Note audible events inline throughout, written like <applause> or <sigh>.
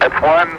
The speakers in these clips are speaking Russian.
Man,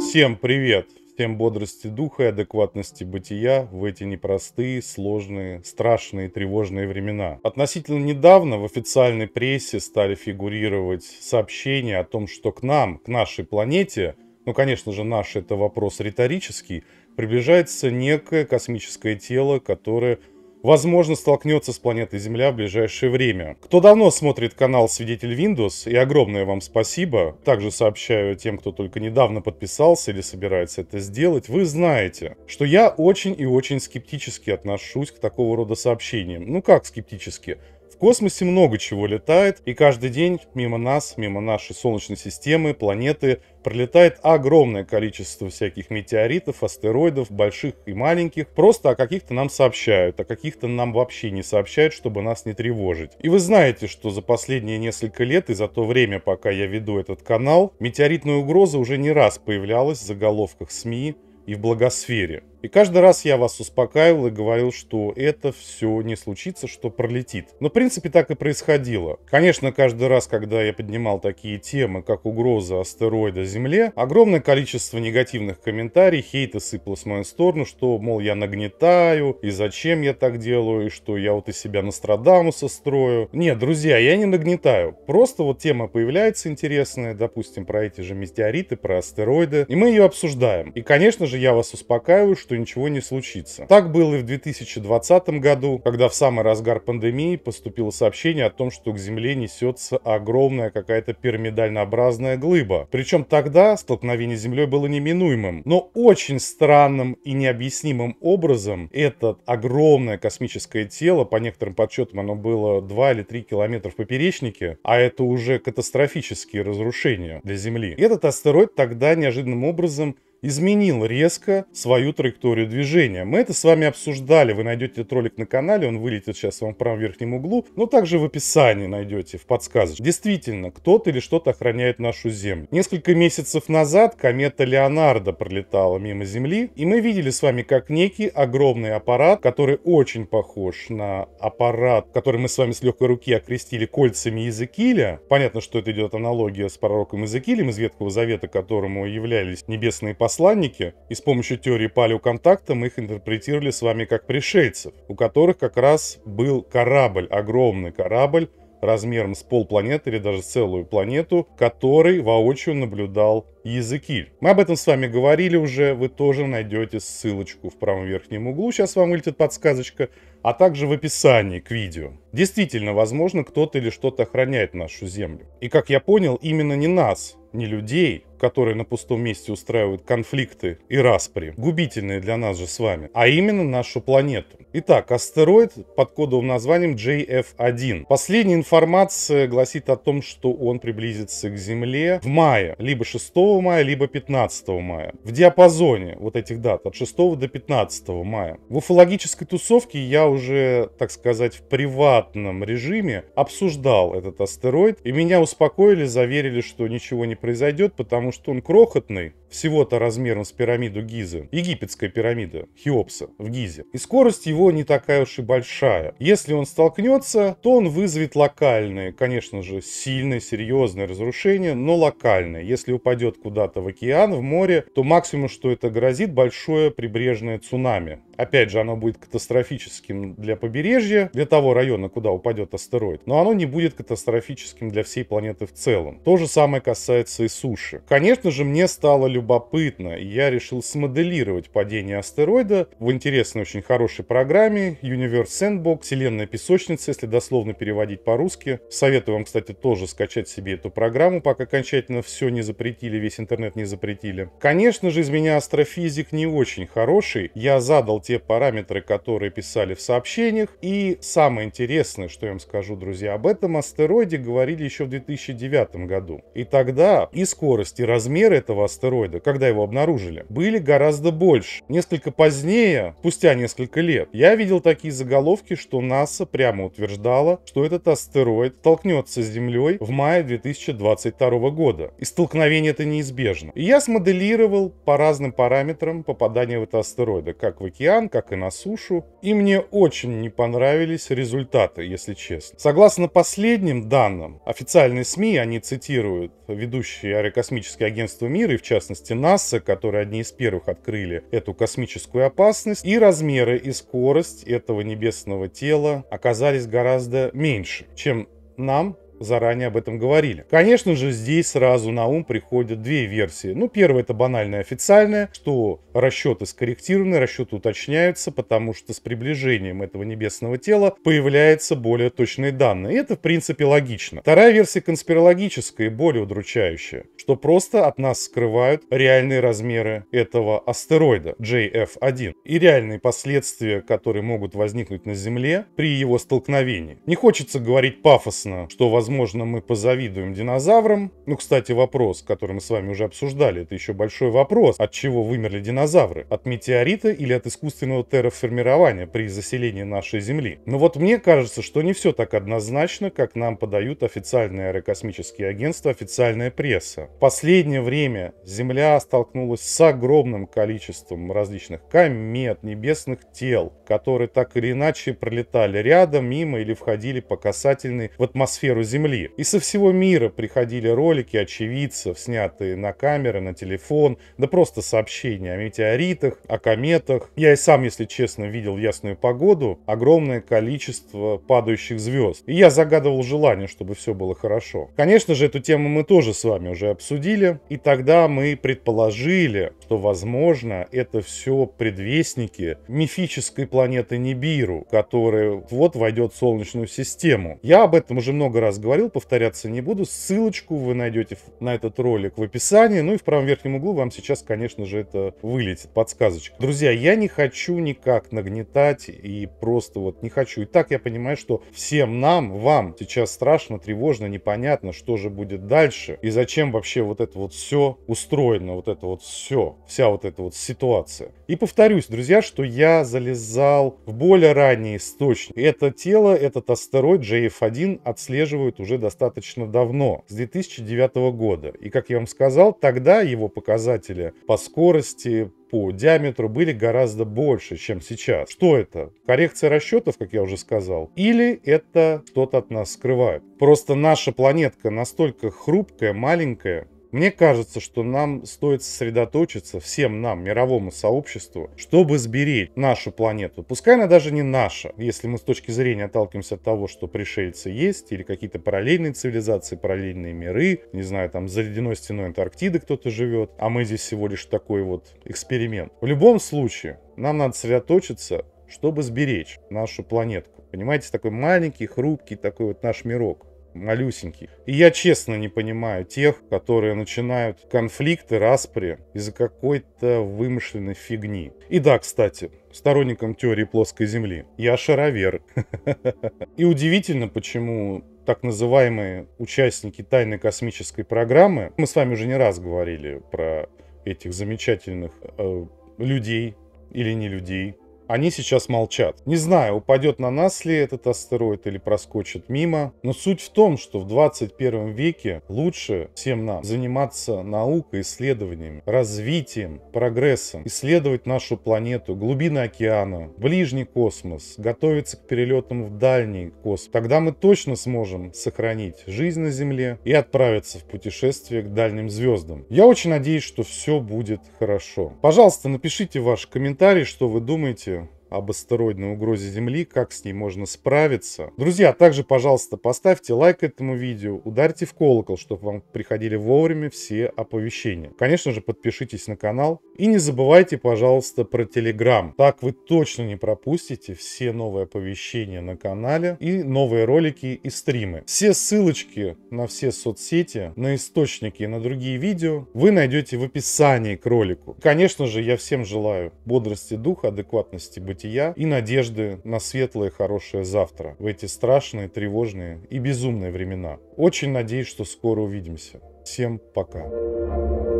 Всем привет! Всем бодрости духа и адекватности бытия в эти непростые, сложные, страшные, тревожные времена. Относительно недавно в официальной прессе стали фигурировать сообщения о том, что к нам, к нашей планете, ну, конечно же, наш это вопрос риторический, приближается некое космическое тело, которое возможно, столкнется с планетой Земля в ближайшее время. Кто давно смотрит канал Свидетель Windows, и огромное вам спасибо, также сообщаю тем, кто только недавно подписался или собирается это сделать, вы знаете, что я очень и очень скептически отношусь к такого рода сообщениям. Ну как скептически? В космосе много чего летает, и каждый день мимо нас, мимо нашей Солнечной системы, планеты пролетает огромное количество всяких метеоритов, астероидов, больших и маленьких. Просто о каких-то нам сообщают, о каких-то нам вообще не сообщают, чтобы нас не тревожить. И вы знаете, что за последние несколько лет и за то время, пока я веду этот канал, метеоритная угроза уже не раз появлялась в заголовках СМИ и в благосфере. И каждый раз я вас успокаивал и говорил, что это все не случится, что пролетит. Но в принципе так и происходило. Конечно, каждый раз, когда я поднимал такие темы, как угроза астероида Земле, огромное количество негативных комментариев, хейта сыпалось в мою сторону, что, мол, я нагнетаю, и зачем я так делаю, и что я вот из себя Нострадамуса строю. Нет, друзья, я не нагнетаю. Просто вот тема появляется интересная, допустим, про эти же метеориты, про астероиды, и мы ее обсуждаем. И, конечно же, я вас успокаиваю, что что ничего не случится. Так было и в 2020 году, когда в самый разгар пандемии поступило сообщение о том, что к Земле несется огромная какая-то пирамидальнообразная глыба. Причем тогда столкновение с Землей было неминуемым, но очень странным и необъяснимым образом это огромное космическое тело, по некоторым подсчетам оно было 2 или 3 километра в поперечнике, а это уже катастрофические разрушения для Земли. Этот астероид тогда неожиданным образом изменил резко свою траекторию движения. Мы это с вами обсуждали, вы найдете этот ролик на канале, он вылетит сейчас вам в правом верхнем углу, но также в описании найдете, в подсказочке. Действительно, кто-то или что-то охраняет нашу Землю. Несколько месяцев назад комета Леонардо пролетала мимо Земли, и мы видели с вами, как некий огромный аппарат, который очень похож на аппарат, который мы с вами с легкой руки окрестили кольцами Иезекииля. Понятно, что это идет аналогия с пророком Иезекиилем из Ветхого Завета, которому являлись небесные послания посланники, и с помощью теории палеоконтакта мы их интерпретировали с вами как пришельцев, у которых как раз был корабль, огромный корабль, размером с полпланеты или даже целую планету, который воочию наблюдал Языкиль. Мы об этом с вами говорили уже, вы тоже найдете ссылочку в правом верхнем углу, сейчас вам вылетит подсказочка, а также в описании к видео. Действительно, возможно, кто-то или что-то охраняет нашу Землю. И как я понял, именно не нас, не людей, которые на пустом месте устраивают конфликты и распри, губительные для нас же с вами, а именно нашу планету. Итак, астероид под кодовым названием JF1. Последняя информация гласит о том, что он приблизится к Земле в мае, либо 6 мая, либо 15 мая. В диапазоне вот этих дат, от 6 до 15 мая. В уфологической тусовке я уже, так сказать, в приватном режиме обсуждал этот астероид, и меня успокоили, заверили, что ничего не произойдет, потому потому что он крохотный, всего-то размером с пирамиду Гизы, египетская пирамида Хеопса в Гизе. И скорость его не такая уж и большая. Если он столкнется, то он вызовет локальные, конечно же, сильные, серьезные разрушения, но локальные. Если упадет куда-то в океан, в море, то максимум, что это грозит, большое прибрежное цунами. Опять же, оно будет катастрофическим для побережья, для того района, куда упадет астероид, но оно не будет катастрофическим для всей планеты в целом. То же самое касается и суши. Конечно же, мне стало любопытно, и я решил смоделировать падение астероида в интересной, очень хорошей программе Universe Sandbox, Вселенная песочница, если дословно переводить по-русски. Советую вам, кстати, тоже скачать себе эту программу, пока окончательно все не запретили, весь интернет не запретили. Конечно же, из меня астрофизик не очень хороший. Я задал те параметры, которые писали в сообщениях. И самое интересное, что я вам скажу, друзья, об этом астероиде говорили еще в 2009 году. И тогда и скорость, и размер этого астероида, когда его обнаружили, были гораздо больше. Несколько позднее, спустя несколько лет, я видел такие заголовки, что НАСА прямо утверждала, что этот астероид столкнется с Землей в мае 2022 года. И столкновение это неизбежно. И я смоделировал по разным параметрам попадания в это астероида, как в океан, океан, как и на сушу, и мне очень не понравились результаты, если честно. Согласно последним данным, официальные СМИ, они цитируют ведущие аэрокосмические агентства мира, и в частности НАСА, которые одни из первых открыли эту космическую опасность, и размеры и скорость этого небесного тела оказались гораздо меньше, чем нам заранее об этом говорили. Конечно же, здесь сразу на ум приходят две версии. Ну, первая это банальная официальная, что расчеты скорректированы, расчеты уточняются, потому что с приближением этого небесного тела появляются более точные данные. И это, в принципе, логично. Вторая версия конспирологическая и более удручающая, что просто от нас скрывают реальные размеры этого астероида JF-1 и реальные последствия, которые могут возникнуть на Земле при его столкновении. Не хочется говорить пафосно, что возможно возможно, мы позавидуем динозаврам. Ну, кстати, вопрос, который мы с вами уже обсуждали, это еще большой вопрос. От чего вымерли динозавры? От метеорита или от искусственного терраформирования при заселении нашей Земли? Но ну, вот мне кажется, что не все так однозначно, как нам подают официальные аэрокосмические агентства, официальная пресса. В последнее время Земля столкнулась с огромным количеством различных комет, небесных тел, которые так или иначе пролетали рядом, мимо или входили по касательной в атмосферу Земли Земли. И со всего мира приходили ролики очевидцев, снятые на камеры, на телефон, да просто сообщения о метеоритах, о кометах. Я и сам, если честно, видел в ясную погоду огромное количество падающих звезд. И я загадывал желание, чтобы все было хорошо. Конечно же, эту тему мы тоже с вами уже обсудили. И тогда мы предположили, что, возможно, это все предвестники мифической планеты Небиру, которая вот войдет в Солнечную систему. Я об этом уже много раз говорил говорил, повторяться не буду. Ссылочку вы найдете на этот ролик в описании. Ну и в правом верхнем углу вам сейчас, конечно же, это вылетит, подсказочка. Друзья, я не хочу никак нагнетать и просто вот не хочу. И так я понимаю, что всем нам, вам сейчас страшно, тревожно, непонятно, что же будет дальше и зачем вообще вот это вот все устроено, вот это вот все, вся вот эта вот ситуация. И повторюсь, друзья, что я залезал в более ранний источник. Это тело, этот астероид JF1 отслеживают уже достаточно давно, с 2009 года. И, как я вам сказал, тогда его показатели по скорости, по диаметру были гораздо больше, чем сейчас. Что это? Коррекция расчетов, как я уже сказал? Или это что-то от нас скрывает Просто наша планетка настолько хрупкая, маленькая, мне кажется, что нам стоит сосредоточиться, всем нам, мировому сообществу, чтобы сберечь нашу планету. Пускай она даже не наша, если мы с точки зрения отталкиваемся от того, что пришельцы есть, или какие-то параллельные цивилизации, параллельные миры, не знаю, там за ледяной стеной Антарктиды кто-то живет, а мы здесь всего лишь такой вот эксперимент. В любом случае, нам надо сосредоточиться, чтобы сберечь нашу планетку. Понимаете, такой маленький, хрупкий такой вот наш мирок малюсенький. И я честно не понимаю тех, которые начинают конфликты, распри из-за какой-то вымышленной фигни. И да, кстати, сторонником теории плоской Земли. Я шаровер. <laughs> И удивительно, почему так называемые участники тайной космической программы, мы с вами уже не раз говорили про этих замечательных э, людей или не людей, они сейчас молчат. Не знаю, упадет на нас ли этот астероид или проскочит мимо, но суть в том, что в 21 веке лучше всем нам заниматься наукой, исследованиями, развитием, прогрессом, исследовать нашу планету, глубины океана, ближний космос, готовиться к перелетам в дальний космос. Тогда мы точно сможем сохранить жизнь на Земле и отправиться в путешествие к дальним звездам. Я очень надеюсь, что все будет хорошо. Пожалуйста, напишите ваш комментарий, что вы думаете об астероидной угрозе Земли, как с ней можно справиться. Друзья, также, пожалуйста, поставьте лайк этому видео, ударьте в колокол, чтобы вам приходили вовремя все оповещения. Конечно же, подпишитесь на канал и не забывайте, пожалуйста, про Телеграм. Так вы точно не пропустите все новые оповещения на канале и новые ролики и стримы. Все ссылочки на все соцсети, на источники и на другие видео вы найдете в описании к ролику. Конечно же, я всем желаю бодрости духа, адекватности быть бытия и надежды на светлое хорошее завтра в эти страшные, тревожные и безумные времена. Очень надеюсь, что скоро увидимся. Всем пока.